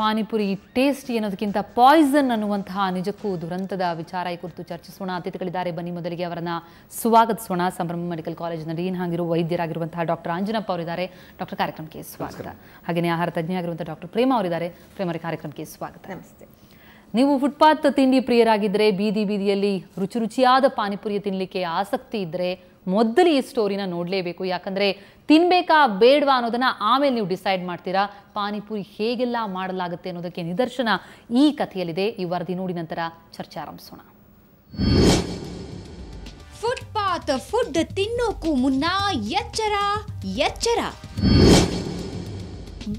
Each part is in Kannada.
ಪಾನಿಪುರಿ ಟೇಸ್ಟಿ ಅನ್ನೋದಕ್ಕಿಂತ ಪಾಯ್ಸನ್ ಅನ್ನುವಂತಹ ನಿಜಕ್ಕೂ ದುರಂತದ ವಿಚಾರ ಈ ಕುರಿತು ಚರ್ಚಿಸೋಣ ಅತಿಥಿಗಳಿದ್ದಾರೆ ಬನ್ನಿ ಮೊದಲಿಗೆ ಅವರನ್ನ ಸ್ವಾಗತಿಸೋಣ ಸಂಭ್ರಮ ಮೆಡಿಕಲ್ ಕಾಲೇಜಿನಲ್ಲಿ ಡೀನ್ ಹಾಗಿರೋ ವೈದ್ಯರಾಗಿರುವಂತಹ ಡಾಕ್ಟರ್ ಅಂಜನಪ್ಪ ಅವರಿದ್ದಾರೆ ಡಾಕ್ಟರ್ ಕಾರ್ಯಕ್ರಮಕ್ಕೆ ಸ್ವಾಗತ ಹಾಗೆಯೇ ಆಹಾರ ತಜ್ಞ ಆಗಿರುವಂಥ ಡಾಕ್ಟರ್ ಪ್ರೇಮ ಅವರಿದ್ದಾರೆ ಪ್ರೇಮ ಕಾರ್ಯಕ್ರಮಕ್ಕೆ ಸ್ವಾಗತ ನಮಸ್ತೆ ನೀವು ಫುಟ್ಪಾತ್ ತಿಂಡಿ ಪ್ರಿಯರಾಗಿದ್ದರೆ ಬೀದಿ ಬೀದಿಯಲ್ಲಿ ರುಚಿ ರುಚಿಯಾದ ಪಾನಿಪುರಿ ತಿನ್ನಲಿಕ್ಕೆ ಆಸಕ್ತಿ ಇದ್ದರೆ ಮೊದಲು ಈ ಸ್ಟೋರಿನ ನೋಡಲೇಬೇಕು ಯಾಕಂದರೆ ತಿನ್ಬೇಕಾ ಬೇಡವಾ ಅನ್ನೋದನ್ನು ಆಮೇಲೆ ನೀವು ಡಿಸೈಡ್ ಮಾಡ್ತೀರಾ ಪಾನಿಪುರಿ ಹೇಗೆಲ್ಲ ಮಾಡಲಾಗುತ್ತೆ ಅನ್ನೋದಕ್ಕೆ ನಿದರ್ಶನ ಈ ಕಥೆಯಲ್ಲಿದೆ ಈ ವರದಿ ನೋಡಿ ನಂತರ ಚರ್ಚೆ ಆರಂಭಿಸೋಣ ಫುಟ್ಪಾತ್ ಫುಡ್ ತಿನ್ನೋಕ್ಕೂ ಮುನ್ನ ಎಚ್ಚರ ಎಚ್ಚರ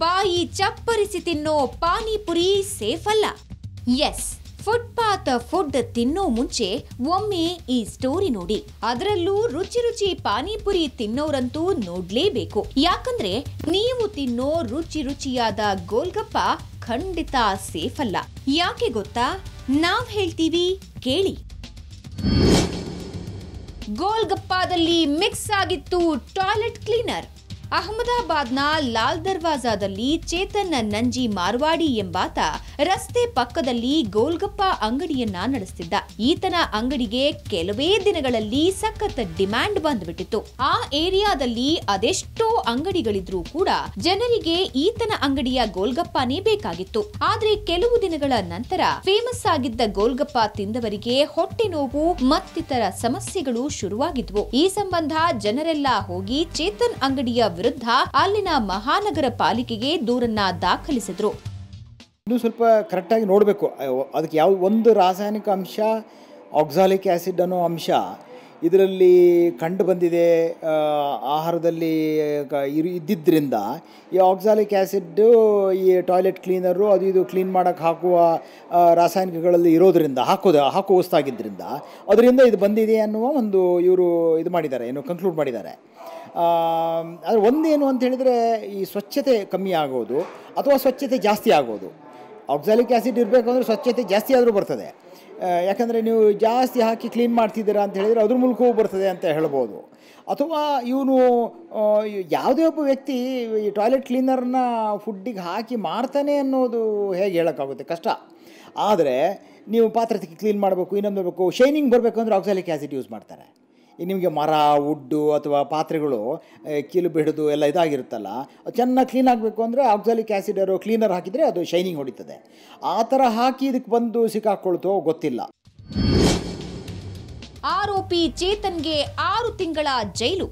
ಬಾಯಿ ಚಪ್ಪರಿಸಿ ತಿನ್ನೋ ಪಾನಿಪುರಿ ಸೇಫ್ ಅಲ್ಲ ಎಸ್ ಫುಟ್ಪಾತ್ ಫುಡ್ ತಿನ್ನೋ ಮುಂಚೆ ಒಮ್ಮೆ ಈ ಸ್ಟೋರಿ ನೋಡಿ ಅದರಲ್ಲೂ ರುಚಿ ರುಚಿ ಪಾನಿಪುರಿ ತಿನ್ನೋರಂತೂ ನೋಡ್ಲೇಬೇಕು ಯಾಕಂದ್ರೆ ನೀವು ತಿನ್ನೋ ರುಚಿ ರುಚಿಯಾದ ಗೋಲ್ಗಪ್ಪ ಖಂಡಿತ ಸೇಫ್ ಅಲ್ಲ ಯಾಕೆ ಗೊತ್ತಾ ನಾವ್ ಹೇಳ್ತೀವಿ ಕೇಳಿ ಗೋಲ್ಗಪ್ಪಾದಲ್ಲಿ ಮಿಕ್ಸ್ ಆಗಿತ್ತು ಟಾಯ್ಲೆಟ್ ಕ್ಲೀನರ್ ಅಹಮದಾಬಾದ್ನ ಲಾಲ್ ದರ್ವಾಜಾದಲ್ಲಿ ಚೇತನ್ ನಂಜಿ ಮಾರ್ವಾಡಿ ಎಂಬಾತ ರಸ್ತೆ ಪಕ್ಕದಲ್ಲಿ ಗೋಲ್ಗಪ್ಪ ಅಂಗಡಿಯನ್ನ ನಡೆಸ್ತಿದ್ದ ಈತನ ಅಂಗಡಿಗೆ ಕೆಲವೇ ದಿನಗಳಲ್ಲಿ ಸಖತ್ ಡಿಮ್ಯಾಂಡ್ ಬಂದ್ಬಿಟ್ಟಿತ್ತು ಆ ಏರಿಯಾದಲ್ಲಿ ಅದೆಷ್ಟೋ ಅಂಗಡಿಗಳಿದ್ರೂ ಕೂಡ ಜನರಿಗೆ ಈತನ ಅಂಗಡಿಯ ಗೋಲ್ಗಪ್ಪನೇ ಬೇಕಾಗಿತ್ತು ಆದ್ರೆ ಕೆಲವು ದಿನಗಳ ನಂತರ ಫೇಮಸ್ ಆಗಿದ್ದ ಗೋಲ್ಗಪ್ಪ ತಿಂದವರಿಗೆ ಹೊಟ್ಟೆ ನೋವು ಮತ್ತಿತರ ಸಮಸ್ಯೆಗಳು ಶುರುವಾಗಿದ್ವು ಈ ಸಂಬಂಧ ಜನರೆಲ್ಲ ಹೋಗಿ ಚೇತನ್ ಅಂಗಡಿಯ ವಿರುದ್ಧ ಅಲ್ಲಿನ ಮಹಾನಗರ ಪಾಲಿಕೆಗೆ ದೂರನ್ನ ದಾಖಲಿಸಿದ್ರು ಇನ್ನು ಸ್ವಲ್ಪ ಕರೆಕ್ಟಾಗಿ ನೋಡಬೇಕು ಅದಕ್ಕೆ ಯಾವ ಒಂದು ರಾಸಾಯನಿಕ ಅಂಶ ಆಕ್ಸಾಲಿಕ್ ಆ್ಯಸಿಡ್ ಅನ್ನೋ ಅಂಶ ಇದರಲ್ಲಿ ಕಂಡು ಬಂದಿದೆ ಆಹಾರದಲ್ಲಿ ಇದ್ದಿದ್ದರಿಂದ ಈ ಆಕ್ಸಾಲಿಕ್ ಆ್ಯಸಿಡ್ಡು ಈ ಟಾಯ್ಲೆಟ್ ಕ್ಲೀನರು ಅದು ಇದು ಕ್ಲೀನ್ ಮಾಡೋಕ್ಕೆ ಹಾಕುವ ರಾಸಾಯನಿಕಗಳಲ್ಲಿ ಇರೋದರಿಂದ ಹಾಕೋದು ಹಾಕುವ ವಸ್ತಾಗಿದ್ದರಿಂದ ಅದರಿಂದ ಇದು ಬಂದಿದೆ ಅನ್ನುವ ಒಂದು ಇವರು ಇದು ಮಾಡಿದ್ದಾರೆ ಏನು ಕನ್ಕ್ಲೂಡ್ ಮಾಡಿದ್ದಾರೆ ಆದರೆ ಒಂದೇನು ಅಂತ ಹೇಳಿದರೆ ಈ ಸ್ವಚ್ಛತೆ ಕಮ್ಮಿ ಆಗೋದು ಅಥವಾ ಸ್ವಚ್ಛತೆ ಜಾಸ್ತಿ ಆಗೋದು ಆಕ್ಸಾಲಿಕ್ ಆ್ಯಸಿಡ್ ಇರಬೇಕು ಅಂದರೆ ಸ್ವಚ್ಛತೆ ಜಾಸ್ತಿ ಆದರೂ ಬರ್ತದೆ ಯಾಕಂದರೆ ನೀವು ಜಾಸ್ತಿ ಹಾಕಿ ಕ್ಲೀನ್ ಮಾಡ್ತಿದ್ದೀರಾ ಅಂತ ಹೇಳಿದರೆ ಅದ್ರ ಮೂಲಕವೂ ಬರ್ತದೆ ಅಂತ ಹೇಳ್ಬೋದು ಅಥವಾ ಇವನು ಯಾವುದೇ ಒಬ್ಬ ವ್ಯಕ್ತಿ ಈ ಟಾಯ್ಲೆಟ್ ಕ್ಲೀನರ್ನ ಫುಡ್ಡಿಗೆ ಹಾಕಿ ಮಾಡ್ತಾನೆ ಅನ್ನೋದು ಹೇಗೆ ಹೇಳೋಕ್ಕಾಗುತ್ತೆ ಕಷ್ಟ ಆದರೆ ನೀವು ಪಾತ್ರೆ ಕ್ಲೀನ್ ಮಾಡಬೇಕು ಇನ್ನೊಂದು ಬೇಕು ಶೈನಿಂಗ್ ಬರಬೇಕು ಅಂದರೆ ಆಕ್ಸಾಲಿಕ್ ಆ್ಯಸಿಡ್ ಯೂಸ್ ಮಾಡ್ತಾರೆ ನಿಮಗೆ ಮರ ವುಡ್ಡು ಅಥವಾ ಪಾತ್ರೆಗಳು ಕೀಲು ಬಿಡೋದು ಎಲ್ಲ ಇದಾಗಿರುತ್ತಲ್ಲ ಚೆನ್ನಾಗಿ ಕ್ಲೀನ್ ಆಗಬೇಕು ಅಂದರೆ ಆಕ್ಸಾಲಿಕ್ ಆ್ಯಸಿಡರು ಕ್ಲೀನರ್ ಹಾಕಿದರೆ ಅದು ಶೈನಿಂಗ್ ಹೊಡಿತದೆ ಆ ಥರ ಹಾಕಿ ಇದಕ್ಕೆ ಬಂದು ಸಿಕ್ಕಾಕೊಳ್ತೋ ಗೊತ್ತಿಲ್ಲ ಆರೋಪಿ ಚೇತನ್ಗೆ ಆರು ತಿಂಗಳ ಜೈಲು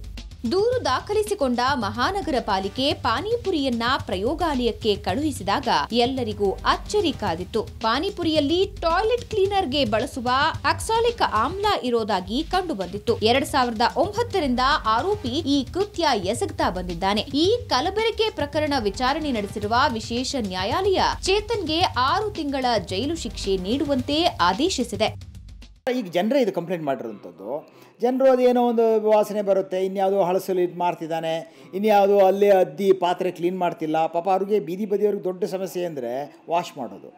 ದೂರು ದಾಖಲಿಸಿಕೊಂಡ ಮಹಾನಗರ ಪಾಲಿಕೆ ಪಾನಿಪುರಿಯನ್ನ ಪ್ರಯೋಗಾಲಯಕ್ಕೆ ಕಳುಹಿಸಿದಾಗ ಎಲ್ಲರಿಗೂ ಅಚ್ಚರಿ ಕಾದಿತ್ತು ಪಾನಿಪುರಿಯಲ್ಲಿ ಟಾಯ್ಲೆಟ್ ಕ್ಲೀನರ್ಗೆ ಬಳಸುವ ಅಕ್ಸಾಲಿಕ್ ಆಮ್ಲ ಇರೋದಾಗಿ ಕಂಡುಬಂದಿತ್ತು ಎರಡ್ ಸಾವಿರದ ಒಂಬತ್ತರಿಂದ ಆರೋಪಿ ಈ ಕೃತ್ಯ ಎಸಗುತ್ತಾ ಬಂದಿದ್ದಾನೆ ಈ ಕಲಬೆರಕೆ ಪ್ರಕರಣ ವಿಚಾರಣೆ ನಡೆಸಿರುವ ವಿಶೇಷ ನ್ಯಾಯಾಲಯ ಚೇತನ್ಗೆ ಆರು ತಿಂಗಳ ಜೈಲು ಶಿಕ್ಷೆ ನೀಡುವಂತೆ ಆದೇಶಿಸಿದೆ ಈಗ ಜನರೇ ಇದು ಕಂಪ್ಲೇಂಟ್ ಮಾಡಿರೋವಂಥದ್ದು ಜನರು ಅದೇನೋ ಒಂದು ವಾಸನೆ ಬರುತ್ತೆ ಇನ್ಯಾವುದೋ ಹಳಸಲು ಇದು ಮಾಡ್ತಿದ್ದಾನೆ ಇನ್ಯಾವುದೋ ಅಲ್ಲೇ ಅದ್ದಿ ಪಾತ್ರೆ ಕ್ಲೀನ್ ಮಾಡ್ತಿಲ್ಲ ಪಾಪ ಅವ್ರಿಗೆ ಬೀದಿ ಬದಿಯವ್ರಿಗೆ ದೊಡ್ಡ ಸಮಸ್ಯೆ ಅಂದರೆ ವಾಶ್ ಮಾಡೋದು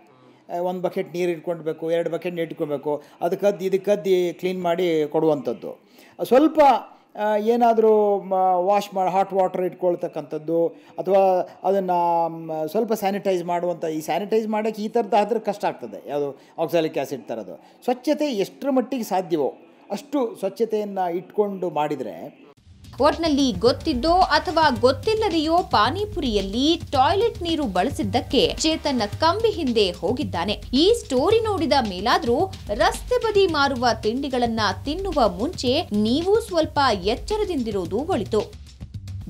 ಒಂದು ಬಕೆಟ್ ನೀರು ಇಟ್ಕೊಳ್ಬೇಕು ಎರಡು ಬಕೆಟ್ ನೀರು ಇಟ್ಕೊಳ್ಬೇಕು ಅದಕ್ಕದ್ದು ಇದಕ್ಕದ್ದಿ ಕ್ಲೀನ್ ಮಾಡಿ ಕೊಡುವಂಥದ್ದು ಸ್ವಲ್ಪ ಏನಾದರೂ ವಾಶ್ ಮಾಡಿ ಹಾಟ್ ವಾಟರ್ ಇಟ್ಕೊಳ್ತಕ್ಕಂಥದ್ದು ಅಥವಾ ಅದನ್ನು ಸ್ವಲ್ಪ ಸ್ಯಾನಿಟೈಸ್ ಮಾಡುವಂಥ ಈ ಸ್ಯಾನಿಟೈಸ್ ಮಾಡೋಕ್ಕೆ ಈ ಥರದ್ದು ಆದರೆ ಕಷ್ಟ ಆಗ್ತದೆ ಯಾವುದು ಆಕ್ಸಾಲಿಕ್ ಆ್ಯಸಿಡ್ ಥರದ್ದು ಸ್ವಚ್ಛತೆ ಎಷ್ಟರ ಮಟ್ಟಿಗೆ ಸಾಧ್ಯವೋ ಅಷ್ಟು ಸ್ವಚ್ಛತೆಯನ್ನು ಇಟ್ಕೊಂಡು ಮಾಡಿದರೆ ಒಟ್ನಲ್ಲಿ ಗೊತ್ತಿದ್ದೋ ಅಥವಾ ಗೊತ್ತಿಲ್ಲದೆಯೋ ಪಾನಿಪುರಿಯಲ್ಲಿ ಟಾಯ್ಲೆಟ್ ನೀರು ಬಳಸಿದ್ದಕ್ಕೆ ಚೇತನ್ ಕಂಬಿ ಹಿಂದೆ ಹೋಗಿದ್ದಾನೆ ಈ ಸ್ಟೋರಿ ನೋಡಿದ ಮೇಲಾದರೂ ರಸ್ತೆ ಬದಿ ಮಾರುವ ತಿಂಡಿಗಳನ್ನ ತಿನ್ನುವ ಮುಂಚೆ ನೀವು ಸ್ವಲ್ಪ ಎಚ್ಚರದಿಂದಿರೋದು ಒಳಿತು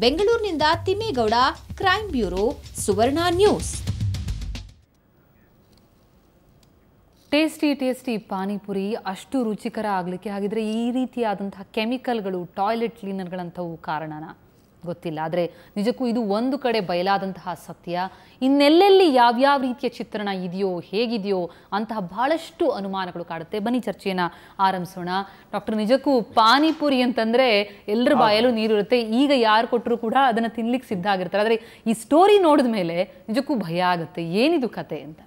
ಬೆಂಗಳೂರಿನಿಂದ Thimmegowda crime bureau Suvarna news tasty tasty panipuri ಅಷ್ಟು ರುಚಿಕರ ಆಗಲಿಕ್ಕೆ ಹಾಗಿದ್ರೆ ಈ ರೀತಿಯಾದಂತಹ ಕೆಮಿಕಲ್ಗಳು ಟಾಯ್ಲೆಟ್ ಕ್ಲೀನರ್ಗಳಂಥವು ಕಾರಣನ ಗೊತ್ತಿಲ್ಲ ಆದರೆ ನಿಜಕ್ಕೂ ಇದು ಒಂದು ಕಡೆ ಬಯಲಾದಂತಹ ಸತ್ಯ ಇನ್ನೆಲ್ಲೆಲ್ಲಿ ಯಾವ್ಯಾವ ರೀತಿಯ ಚಿತ್ರಣ ಇದೆಯೋ ಹೇಗಿದೆಯೋ ಅಂತಹ ಬಹಳಷ್ಟು ಅನುಮಾನಗಳು ಕಾಡುತ್ತೆ ಬನ್ನಿ ಚರ್ಚೆಯನ್ನು ಆರಂಭಿಸೋಣ ಡಾಕ್ಟರ್ ನಿಜಕ್ಕೂ ಪಾನಿಪುರಿ ಅಂತಂದರೆ ಎಲ್ಲರ ನೀರು ನೀರಿರುತ್ತೆ ಈಗ ಯಾರು ಕೊಟ್ಟರು ಕೂಡ ಅದನ್ನು ತಿನ್ಲಿಕ್ಕೆ ಸಿದ್ಧ ಆಗಿರ್ತಾರೆ ಆದರೆ ಈ ಸ್ಟೋರಿ ನೋಡಿದ ಮೇಲೆ ನಿಜಕ್ಕೂ ಭಯ ಆಗುತ್ತೆ ಏನಿದು ಕತೆ ಅಂತ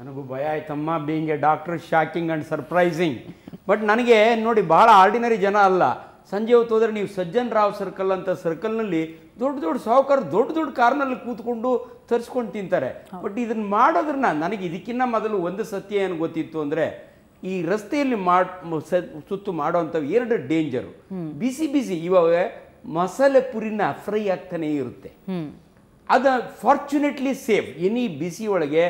ನನಗೂ ಭಯ ಆಯ್ತಮ್ಮ being a doctor shocking and surprising but ನನಗೆ ನೋಡಿ ಭಾಳ ಆರ್ಡಿನರಿ ಜನ ಅಲ್ಲ ಸಂಜೆ ಹೊತ್ತು ಹೋದರೆ ನೀವು ಸಜ್ಜನ್ ರಾವ್ ಸರ್ಕಲ್ ಅಂತ ಸರ್ಕಲ್ನಲ್ಲಿ ದೊಡ್ಡ ದೊಡ್ಡ ಸಾಹುಕಾರ ದೊಡ್ಡ ದೊಡ್ಡ ಕಾರ್ನಲ್ಲಿ ಕೂತ್ಕೊಂಡು ತರಿಸ್ಕೊಂಡು ತಿಂತಾರೆ ಬಟ್ ಇದನ್ನು ಮಾಡೋದ್ರನ್ನ ನನಗೆ ಇದಕ್ಕಿಂತ ಮೊದಲು ಒಂದು ಸತ್ಯ ಏನು ಗೊತ್ತಿತ್ತು ಅಂದರೆ ಈ ರಸ್ತೆಯಲ್ಲಿ ಮಾಡ್ ಸುತ್ತು ಮಾಡುವಂಥ ಎರಡು ಡೇಂಜರು ಬಿಸಿ ಬಿಸಿ ಇವಾಗ ಮಸಾಲೆ ಪುರಿನ ಫ್ರೈ ಆಗ್ತಾನೆ ಇರುತ್ತೆ ಅದ ಫಾರ್ಚುನೇಟ್ಲಿ ಸೇಫ್ ಎನಿ ಬಿಸಿ ಒಳಗೆ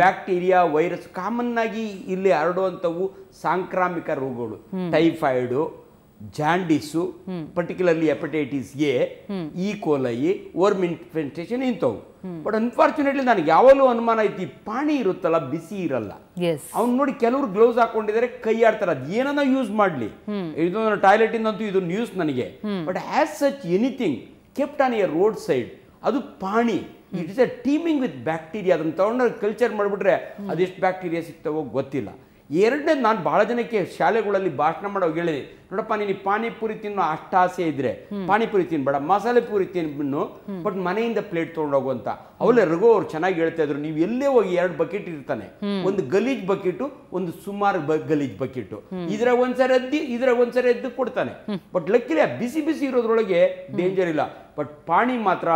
ಬ್ಯಾಕ್ಟೀರಿಯಾ ವೈರಸ್ ಕಾಮನ್ ಆಗಿ ಇಲ್ಲಿ ಹರಡುವಂಥವು ಸಾಂಕ್ರಾಮಿಕ ರೋಗಗಳು typhoid jaundice particularly hepatitis A E coli worm infestation ಇಂಥವು ಬಟ್ ಅನ್ಫಾರ್ಚುನೇಟ್ಲಿ ನನಗೆ ಯಾವಾಗಲೂ ಅನುಮಾನ ಐತಿ ಪಾಣಿ ಇರುತ್ತಲ್ಲ ಬಿಸಿ ಇರಲ್ಲ ಅವ್ನು ನೋಡಿ ಕೆಲವರು ಗ್ಲೌಸ್ ಹಾಕೊಂಡಿದ್ರೆ ಕೈ ಆಡ್ತಾರೆ ಅದು ಏನನ್ನ ಯೂಸ್ ಮಾಡಲಿ ಇದೊಂದು ಟಾಯ್ಲೆಟ್ ಇಂದಂತೂ ಇದು ನ್ಯೂಸ್ ನನಗೆ but as such anything kept on a road side ಅದು ಪಾಣಿ it is a teeming with bacteria ಅದನ್ನು ತಗೊಂಡು ಕಲ್ಚರ್ ಮಾಡಿಬಿಟ್ರೆ ಅದೆಷ್ಟು ಬ್ಯಾಕ್ಟೀರಿಯಾ ಸಿಗ್ತಾವೋ ಗೊತ್ತಿಲ್ಲ ಎರಡನೇ ನಾನು ಬಹಳ ಜನಕ್ಕೆ ಶಾಲೆಗಳಲ್ಲಿ ಭಾಷಣ ಮಾಡೋ ಹೇಳಿದೆ ನೋಡಪ್ಪ ನೀನು ಪಾನಿಪುರಿ ತಿನ್ನೋ ಅಷ್ಟ ಆಸೆ ಇದ್ರೆ ಪಾನಿಪುರಿ ತಿನ್ಬೇಡ ಮಸಾಲೆ ಪೂರಿ ತಿನ್ನು ಬಟ್ ಮನೆಯಿಂದ ಪ್ಲೇಟ್ ತೊಗೊಂಡೋಗು ಅಂತ ಅವಲೇ ರಘು ಅವ್ರು ಚೆನ್ನಾಗಿ ಹೇಳ್ತಾ ಇದ್ರು ನೀವು ಎಲ್ಲೇ ಹೋಗಿ ಎರಡು ಬಕೆಟ್ ಇರ್ತಾನೆ ಒಂದು ಗಲೀಜ್ ಬಕೆಟು ಒಂದು ಸುಮಾರು ಗಲೀಜ್ ಬಕೆಟು ಇದ್ರಾಗ ಒಂದ್ಸರಿ ಎದ್ದು ಇದ್ರಾಗ ಒಂದ್ಸರಿ ಎದ್ದು ಕೊಡ್ತಾನೆ ಬಟ್ ಲಕ್ಕಿಲಿ ಬಿಸಿ ಬಿಸಿ ಇರೋದ್ರೊಳಗೆ ಡೇಂಜರ್ ಇಲ್ಲ ಬಟ್ ಪಾಣಿ ಮಾತ್ರ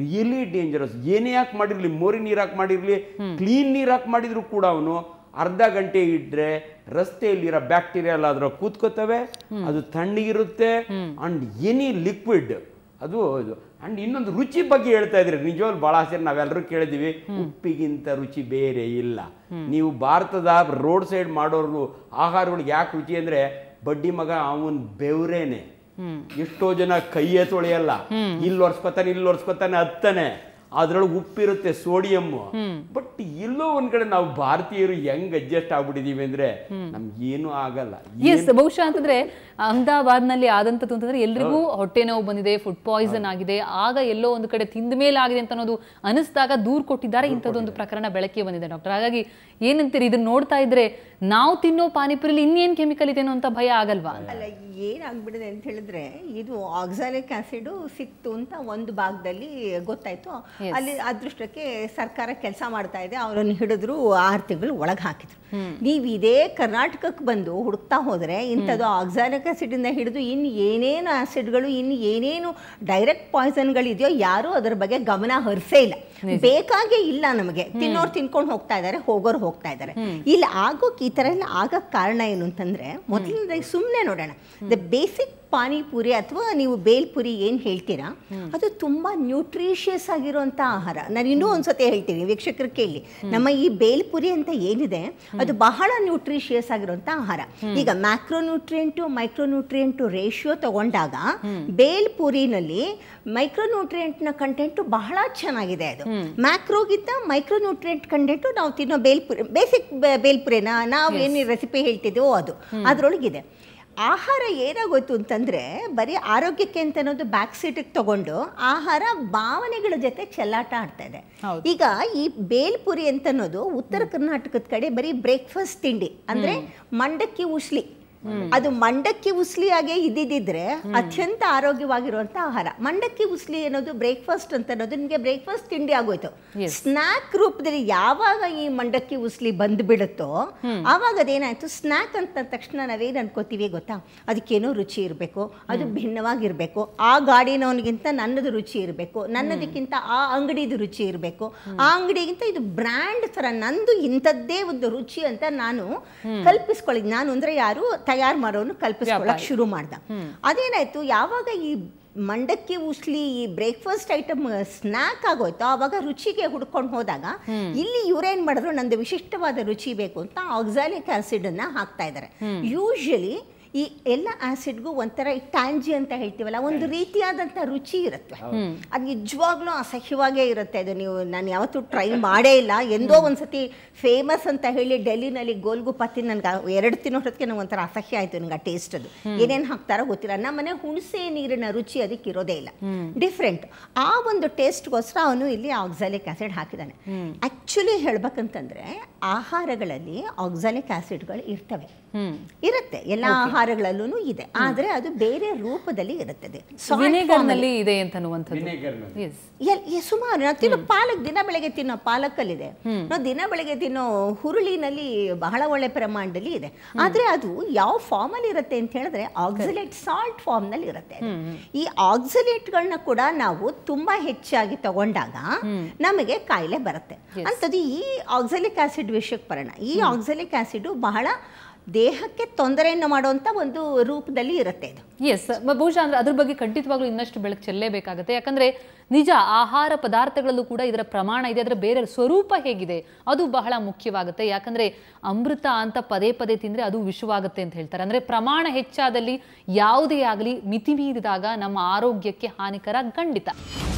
ರಿಯಲಿ ಡೇಂಜರಸ್ ಏನೇ ಯಾಕೆ ಮಾಡಿರಲಿ ಮೋರಿ ನೀರು ಹಾಕಿ ಮಾಡಿರಲಿ ಕ್ಲೀನ್ ನೀರು ಹಾಕಿ ಮಾಡಿದ್ರು ಕೂಡ ಅವನು ಅರ್ಧ ಗಂಟೆ ಇಟ್ಟರೆ ರಸ್ತೆಯಲ್ಲಿರೋ ಬ್ಯಾಕ್ಟೀರಿಯಾ ಅದರ ಕೂತ್ಕೋತವೆ ಅದು ತಣ್ಣಗಿರುತ್ತೆ ಅಂಡ್ ಎನಿ ಲಿಕ್ವಿಡ್ ಅದು ಇದು ಅಂಡ್ ಇನ್ನೊಂದು ರುಚಿ ಬಗ್ಗೆ ಹೇಳ್ತಾ ಇದ್ರಿ ನಿಜವಾಗ್ಲು ಬಹಳ ಆಸೆ ನಾವೆಲ್ಲರೂ ಕೇಳಿದೀವಿ ಉಪ್ಪಿಗಿಂತ ರುಚಿ ಬೇರೆ ಇಲ್ಲ ನೀವು ಭಾರತದ ರೋಡ್ ಸೈಡ್ ಮಾಡೋರು ಆಹಾರಗಳಿಗೆ ಯಾಕೆ ರುಚಿ ಅಂದ್ರೆ ಬಡ್ಡಿ ಮಗ ಅವನ್ ಬೆವರೇನೆ ಎಷ್ಟೋ ಜನ ಕೈಯೇ ತೊಳೆಯಲ್ಲ ಇಲ್ಲಿ ಒರ್ಸ್ಕೊತಾನೆ ಇಲ್ಲಿ ಒರ್ಸ್ಕೊತಾನೆ ಹತ್ತಾನೆ ಅದ್ರೊಳಗೆ ಉಪ್ಪಿರುತ್ತೆ ಸೋಡಿಯಂ ಬಟ್ ಎಲ್ಲೋ ಒಂದ್ ಕಡೆ ನಾವು ಭಾರತೀಯರು ಹೆಂಗ್ ಅಡ್ಜಸ್ಟ್ ಆಗ್ಬಿಟ್ಟಿದೀವಿ ಅಂದ್ರೆ ಏನು ಆಗಲ್ಲ ಬಹುಶಃ ಅಂತಂದ್ರೆ ಅಹಮದಾಬಾದ್ನಲ್ಲಿ ಆದಂಥದ್ದು ಅಂತಂದ್ರೆ ಎಲ್ರಿಗೂ ಹೊಟ್ಟೆ ನೋವು ಬಂದಿದೆ ಫುಡ್ ಪಾಯ್ಸನ್ ಆಗಿದೆ ಆಗ ಎಲ್ಲೋ ಒಂದು ಕಡೆ ತಿಂದ ಮೇಲೆ ಆಗಿದೆ ಅಂತ ಅನ್ನೋದು ಅನಿಸ್ದಾಗ ದೂರ್ ಕೊಟ್ಟಿದ್ದಾರೆ ಇಂಥದ್ದೊಂದು ಪ್ರಕರಣ ಬೆಳಕಿಗೆ ಬಂದಿದೆ ಡಾಕ್ಟರ್ ಹಾಗಾಗಿ ಏನಂತೀರಿ ಇದನ್ನ ನೋಡ್ತಾ ಇದ್ರೆ ನಾವು ತಿನ್ನೋ ಪಾನಿಪುರಿಲಿ ಇನ್ನೇನು ಕೆಮಿಕಲ್ ಇದೇನೋ ಅಂತ ಭಯ ಆಗಲ್ವಾ ಅಲ್ಲ ಏನಾಗ್ಬಿಡಿದೆ ಅಂತ ಹೇಳಿದ್ರೆ ಇದು ಆಕ್ಸಾಲಿಕ್ ಆಸಿಡ್ ಸಿಕ್ತು ಅಂತ ಒಂದು ಭಾಗದಲ್ಲಿ ಗೊತ್ತಾಯ್ತು ಅಲ್ಲಿ ಅದೃಷ್ಟಕ್ಕೆ ಸರ್ಕಾರ ಕೆಲಸ ಮಾಡ್ತಾ ಇದೆ ಅವರನ್ನು ಹಿಡಿದ್ರು ಆರು ತಿಂಗಳು ಒಳಗೆ ಹಾಕಿದ್ರು ನೀವು ಇದೇ ಕರ್ನಾಟಕಕ್ಕೆ ಬಂದು ಹುಡುಕ್ತಾ ಹೋದ್ರೆ ಇಂಥದ್ದು ಆಕ್ಸಾಲಿಕ್ ಸಿಟ್ರಿಕ್ ಆ್ಯಸಿಡಿಂದ ಹಿಡಿದು ಇನ್ನು ಏನೇನು ಆ್ಯಸಿಡ್ಗಳು ಇನ್ನು ಏನೇನು ಡೈರೆಕ್ಟ್ ಪಾಯ್ಸನ್ಗಳಿದೆಯೋ ಯಾರೂ ಅದರ ಬಗ್ಗೆ ಗಮನ ಹರಿಸೇ ಇಲ್ಲ ಬೇಕಾಗೇ ಇಲ್ಲ ನಮಗೆ ತಿನ್ನೋರು ತಿನ್ಕೊಂಡು ಹೋಗ್ತಾ ಇದಾರೆ ಹೋಗೋರು ಹೋಗ್ತಾ ಇದ್ದಾರೆ ಇಲ್ಲಿ ಆಗೋಕೆ ಈ ತರ ಎಲ್ಲ ಆಗೋಕ್ಕೆ ಕಾರಣ ಏನು ಅಂತಂದ್ರೆ ಮೊದಲನೇದಾಗಿ ಸುಮ್ಮನೆ ನೋಡೋಣ ದ ಬೇಸಿಕ್ ಪಾನಿಪುರಿ ಅಥವಾ ನೀವು ಬೇಲ್ಪುರಿ ಏನು ಹೇಳ್ತೀರಾ ಅದು ತುಂಬ ನ್ಯೂಟ್ರಿಷಿಯಸ್ ಆಗಿರುವಂಥ ಆಹಾರ ನಾನು ಇನ್ನೂ ಒಂದು ಸತಿ ಹೇಳ್ತೀನಿ ವೀಕ್ಷಕರು ಕೇಳಿ ನಮ್ಮ ಈ ಬೇಲ್ಪುರಿ ಅಂತ ಏನಿದೆ ಅದು ಬಹಳ ನ್ಯೂಟ್ರಿಷಿಯಸ್ ಆಗಿರುವಂಥ ಆಹಾರ ಈಗ ಮ್ಯಾಕ್ರೋನ್ಯೂಟ್ರಿಯೆಂಟು ಮೈಕ್ರೋನ್ಯೂಟ್ರಿಯೆಂಟು ರೇಷಿಯೋ ತಗೊಂಡಾಗ ಬೇಲ್ಪುರಿನಲ್ಲಿ ಮೈಕ್ರೋನ್ಯೂಟ್ರಿಯೆಂಟ್ನ ಕಂಟೆಂಟು ಬಹಳ ಚೆನ್ನಾಗಿದೆ ಅದು ಇದು ಮ್ಯಾಕ್ರೋಗಿಂತ ಮೈಕ್ರೋ ನ್ಯೂಟ್ರಿಯೆಂಟ್ ಕಂಡಿಟ್ಟು ನಾವು ತಿನ್ನೋ ಬೇಲ್ಪುರಿ ಬೇಸಿಕ್ ಬೇಲ್ಪುರೇನ ನಾವು ಏನು ರೆಸಿಪಿ ಹೇಳ್ತಿದ್ದೇವೋ ಅದು ಅದರೊಳಗಿದೆ ಆಹಾರ ಏನಾಗೋಯ್ತು ಅಂತಂದರೆ ಬರೀ ಆರೋಗ್ಯಕ್ಕೆ ಅಂತ ಅನ್ನೋದು ಬ್ಯಾಕ್ ಸೀಟಿಗೆ ತಗೊಂಡು ಆಹಾರ ಭಾವನೆಗಳ ಜೊತೆ ಚೆಲ್ಲಾಟ ಆಡ್ತಾ ಇದೆ ಈಗ ಈ ಬೇಲ್ಪುರಿ ಅಂತ ಅನ್ನೋದು ಉತ್ತರ ಕರ್ನಾಟಕದ ಕಡೆ ಬರೀ ಬ್ರೇಕ್ಫಾಸ್ಟ್ ತಿಂಡಿ ಅಂದರೆ ಮಂಡಕ್ಕಿ ಉಸ್ಲಿ ಅದು ಮಂಡಕ್ಕಿ ಉಸ್ಲಿ ಹಾಗೆ ಇದ್ದಿದ್ರೆ ಅತ್ಯಂತ ಆರೋಗ್ಯವಾಗಿರುವಂತ ಆಹಾರ ಮಂಡಕ್ಕಿ ಉಸ್ಲಿ ಅನ್ನೋದು ಬ್ರೇಕ್ಫಾಸ್ಟ್ ಅಂತ ಅನ್ನೋದು ನಿಮಗೆ ಬ್ರೇಕ್ಫಾಸ್ಟ್ ತಿಂಡಿ ಆಗೋಯ್ತು ಸ್ನಾಕ್ ರೂಪದಲ್ಲಿ ಯಾವಾಗ ಈ ಮಂಡಕ್ಕಿ ಉಸ್ಲಿ ಬಂದ್ಬಿಡುತ್ತೋ ಆವಾಗ ಅದೇನಾಯ್ತು ಸ್ನಾಕ್ ಅಂತ ತಕ್ಷಣ ನಾವೇನು ಅನ್ಕೋತೀವಿ ಗೊತ್ತಾ ಅದಕ್ಕೇನೋ ರುಚಿ ಇರಬೇಕು ಅದು ಭಿನ್ನವಾಗಿರ್ಬೇಕು ಆ ಗಾಡಿನವನಿಗಿಂತ ನನ್ನದು ರುಚಿ ಇರಬೇಕು ನನ್ನದಕ್ಕಿಂತ ಆ ಅಂಗಡಿದು ರುಚಿ ಇರಬೇಕು ಆ ಅಂಗಡಿಗಿಂತ ಇದು ಬ್ರ್ಯಾಂಡ್ ತರ ನಂದು ಇಂಥದ್ದೇ ಒಂದು ರುಚಿ ಅಂತ ನಾನು ಕಲ್ಪಿಸ್ಕೊಳ್ಳಿ ನಾನು ಅಂದ್ರೆ ಯಾರು ತಯಾರು ಮಾಡೋನು ಕಲ್ಪಿಸ್ಕೊಳ್ಳೋಕೆ ಶುರು ಮಾಡ್ದ ಅದೇನಾಯ್ತು ಯಾವಾಗ ಈ ಮಂಡಕ್ಕಿ ಉಸ್ಲಿ ಈ ಬ್ರೇಕ್ಫಾಸ್ಟ್ ಐಟಮ್ ಸ್ನ್ಯಾಕ್ ಆಗೋಯ್ತು ಆವಾಗ ರುಚಿಗೆ ಹುಡ್ಕೊಂಡು ಹೋದಾಗ ಇಲ್ಲಿ ಇವ್ರೇನ್ ಮಾಡಿದ್ರು ನಂದು ವಿಶಿಷ್ಟವಾದ ರುಚಿ ಬೇಕು ಅಂತ ಆಕ್ಸಾಲಿಕ್ ಆಸಿಡ್ ಅನ್ನ ಹಾಕ್ತಾ ಇದಾರೆ ಯೂಶಲಿ ಈ ಎಲ್ಲ ಆ್ಯಸಿಡ್ಗೂ ಒಂಥರ ಈ ಟ್ಯಾಂಜಿ ಅಂತ ಹೇಳ್ತೀವಲ್ಲ ಒಂದು ರೀತಿಯಾದಂಥ ರುಚಿ ಇರುತ್ತೆ ಅದು ನಿಜವಾಗ್ಲೂ ಅಸಹ್ಯವಾಗೇ ಇರುತ್ತೆ ಅದು ನೀವು ನಾನು ಯಾವತ್ತೂ ಟ್ರೈ ಮಾಡೇ ಇಲ್ಲ ಎಂದೋ ಒಂದ್ಸತಿ ಫೇಮಸ್ ಅಂತ ಹೇಳಿ ಡೆಲ್ಲಿನಲ್ಲಿ ಗೋಲ್ಗು ನನಗೆ ಎರಡು ತಿನ್ನೋದಕ್ಕೆ ನಂಗೆ ಒಂಥರ ಅಸಹ್ಯ ಆಯಿತು ನನಗೆ ಆ ಟೇಸ್ಟ್ ಅದು ಏನೇನು ಹಾಕ್ತಾರೋ ಗೊತ್ತಿಲ್ಲ ನಮ್ಮನೆ ಹುಣಸೆ ನೀರಿನ ರುಚಿ ಅದಕ್ಕೆ ಇರೋದೇ ಇಲ್ಲ ಡಿಫ್ರೆಂಟ್ ಆ ಒಂದು ಟೇಸ್ಟ್ಗೋಸ್ಕರ ಅವನು ಇಲ್ಲಿ ಆಕ್ಸಾಲಿಕ್ ಆ್ಯಸಿಡ್ ಹಾಕಿದ್ದಾನೆ ಆ್ಯಕ್ಚುಲಿ ಹೇಳ್ಬೇಕಂತಂದರೆ ಆಹಾರಗಳಲ್ಲಿ ಆಕ್ಸಾಲಿಕ್ ಆ್ಯಸಿಡ್ಗಳು ಇರ್ತವೆ ಇರುತ್ತೆ ಎಲ್ಲ ಆಹಾರ ಆಹಾರಗಳಲ್ಲೂ ಇದೆ ಆದರೆ ಅದು ಬೇರೆ ರೂಪದಲ್ಲಿ ಇರುತ್ತದೆ ವಿನೆಗರ್ನಲ್ಲಿ ಇದೆ ಸುಮಾರು ನಾವು ತಿನ್ನೋ ಪಾಲಕ್ ದಿನ ಬೆಳಗ್ಗೆ ತಿನ್ನೋ ಪಾಲಕಲ್ಲಿದೆ ನಾವು ದಿನ ಬೆಳಗ್ಗೆ ತಿನ್ನೋ ಹುರುಳಿನಲ್ಲಿ ಬಹಳ ಒಳ್ಳೆ ಪ್ರಮಾಣದಲ್ಲಿ ಇದೆ ಆದರೆ ಅದು ಯಾವ ಫಾರ್ಮಲ್ಲಿ ಇರುತ್ತೆ ಅಂತ ಹೇಳಿದ್ರೆ ಆಕ್ಸಿಲೇಟ್ ಸಾಲ್ಟ್ ಫಾರ್ಮ್ನಲ್ಲಿ ಇರುತ್ತೆ ಈ ಆಕ್ಸಲೇಟ್ಗಳನ್ನ ಕೂಡ ನಾವು ತುಂಬಾ ಹೆಚ್ಚಾಗಿ ತಗೊಂಡಾಗ ನಮಗೆ ಕಾಯಿಲೆ ಬರುತ್ತೆ ಅಂಥದ್ದು ಈ ಆಕ್ಸಲಿಕ್ ಆಸಿಡ್ ವಿಷಯಕ್ಕೆ ಬರೋಣ ಈ ಆಕ್ಸಲಿಕ್ ಆಸಿಡ್ ಬಹಳ ದೇಹಕ್ಕೆ ತೊಂದರೆಯನ್ನು ಮಾಡುವಂಥ ಒಂದು ರೂಪದಲ್ಲಿ ಇರುತ್ತೆ ಇದು ಎಸ್ ಬಹುಶಃ ಅಂದರೆ ಅದ್ರ ಬಗ್ಗೆ ಖಂಡಿತವಾಗ್ಲೂ ಇನ್ನಷ್ಟು ಬೆಳಕು ಚೆಲ್ಲಲೇಬೇಕಾಗುತ್ತೆ ಯಾಕಂದರೆ ನಿಜ ಆಹಾರ ಪದಾರ್ಥಗಳಲ್ಲೂ ಕೂಡ ಇದರ ಪ್ರಮಾಣ ಇದೆ ಅದರ ಬೇರೆ ಸ್ವರೂಪ ಹೇಗಿದೆ ಅದು ಬಹಳ ಮುಖ್ಯವಾಗುತ್ತೆ ಯಾಕಂದರೆ ಅಮೃತ ಅಂತ ಪದೇ ಪದೇ ತಿಂದರೆ ಅದು ವಿಷವಾಗುತ್ತೆ ಅಂತ ಹೇಳ್ತಾರೆ ಅಂದರೆ ಪ್ರಮಾಣ ಹೆಚ್ಚಾದಲ್ಲಿ ಯಾವುದೇ ಆಗಲಿ ಮೀರಿದಾಗ ನಮ್ಮ ಆರೋಗ್ಯಕ್ಕೆ ಹಾನಿಕರ ಖಂಡಿತ